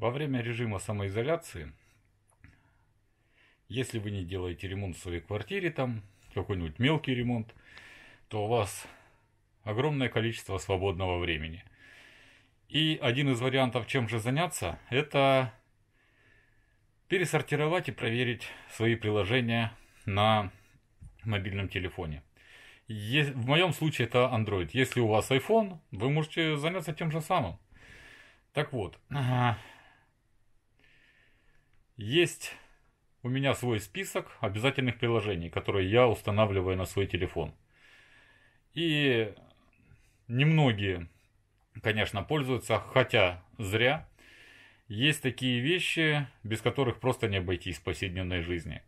Во время режима самоизоляции, если вы не делаете ремонт в своей квартире, там какой-нибудь мелкий ремонт, то у вас огромное количество свободного времени. И один из вариантов, чем же заняться, это пересортировать и проверить свои приложения на мобильном телефоне. В моем случае это Android. Если у вас iPhone, вы можете заняться тем же самым. Так вот, есть у меня свой список обязательных приложений, которые я устанавливаю на свой телефон. И немногие, конечно, пользуются, хотя зря. Есть такие вещи, без которых просто не обойтись в повседневной жизни.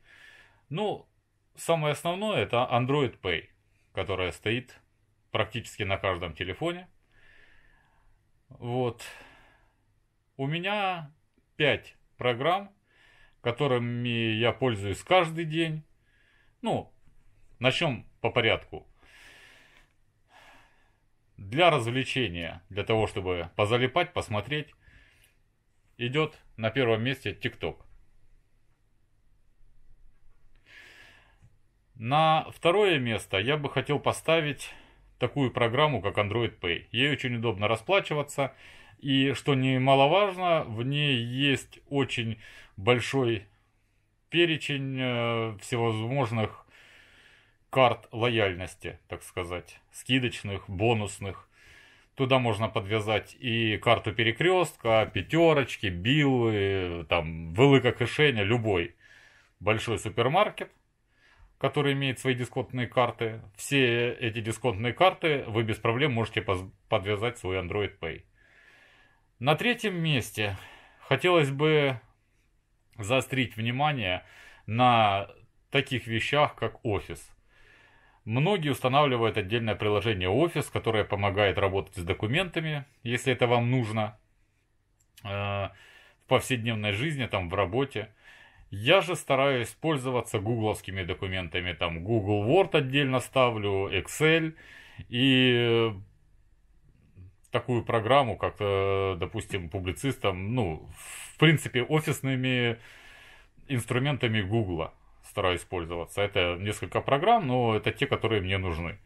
Ну, самое основное это Android Pay, которая стоит практически на каждом телефоне. Вот. У меня 5 программ, которыми я пользуюсь каждый день. Ну, начнем по порядку. Для развлечения, для того, чтобы позалипать, посмотреть, идет на первом месте TikTok. На второе место я бы хотел поставить такую программу, как Android Pay. Ей очень удобно расплачиваться. И что немаловажно, в ней есть очень большой перечень э, всевозможных карт лояльности, так сказать, скидочных, бонусных. Туда можно подвязать и карту перекрестка, пятерочки, биллы, там, велика кишеня, любой большой супермаркет, который имеет свои дисконтные карты. Все эти дисконтные карты вы без проблем можете подвязать свой Android Pay. На третьем месте хотелось бы заострить внимание на таких вещах, как офис. Многие устанавливают отдельное приложение Office, которое помогает работать с документами, если это вам нужно, э, в повседневной жизни, там, в работе. Я же стараюсь пользоваться гугловскими документами, там, Google Word отдельно ставлю, Excel, и такую программу, как, э, допустим, публицистам, ну, в принципе, офисными инструментами Гугла стараюсь пользоваться. Это несколько программ, но это те, которые мне нужны.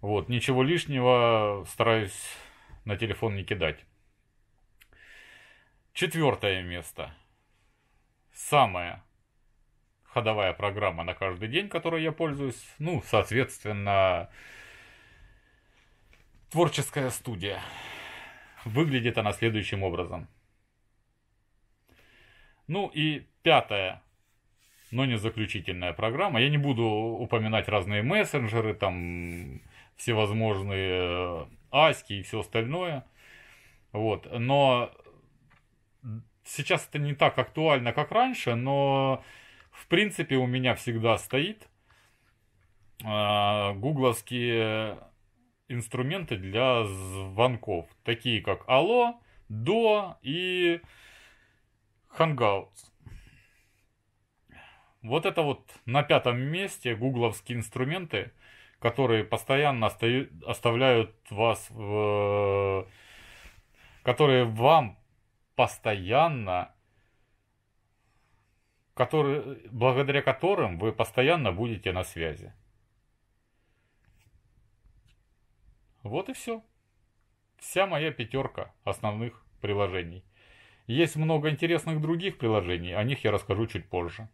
Вот, ничего лишнего стараюсь на телефон не кидать. Четвертое место. Самая ходовая программа на каждый день, которой я пользуюсь. Ну, соответственно, Творческая студия. Выглядит она следующим образом. Ну и пятая, но не заключительная программа. Я не буду упоминать разные мессенджеры, там всевозможные э, аськи и все остальное. Вот, но сейчас это не так актуально, как раньше, но в принципе у меня всегда стоит э, гугловские инструменты для звонков, такие как алло, до и Hangouts. Вот это вот на пятом месте гугловские инструменты, которые постоянно остают, оставляют вас, в... которые вам постоянно, которые, благодаря которым вы постоянно будете на связи. Вот и все. Вся моя пятерка основных приложений. Есть много интересных других приложений, о них я расскажу чуть позже.